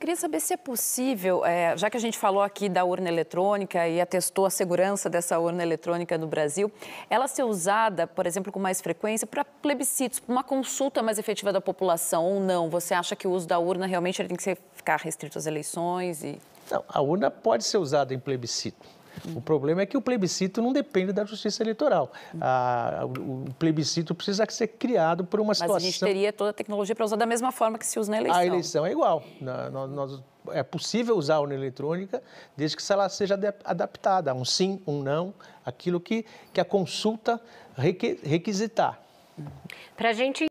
Queria saber se é possível, é, já que a gente falou aqui da urna eletrônica e atestou a segurança dessa urna eletrônica no Brasil, ela ser usada, por exemplo, com mais frequência para plebiscitos, para uma consulta mais efetiva da população ou não? Você acha que o uso da urna realmente tem que ser, ficar restrito às eleições? E... Não, a urna pode ser usada em plebiscito Uhum. O problema é que o plebiscito não depende da justiça eleitoral. Uhum. o, o, plebiscito precisa ser criado por uma situação... Mas a gente teria toda a tecnologia para usar da mesma forma que se usa na eleição. A eleição é igual. Na, na, nós, é possível usar a urna eletrônica desde que ela seja adaptada a um sim, um não, aquilo que, que a consulta requisitar. Para a gente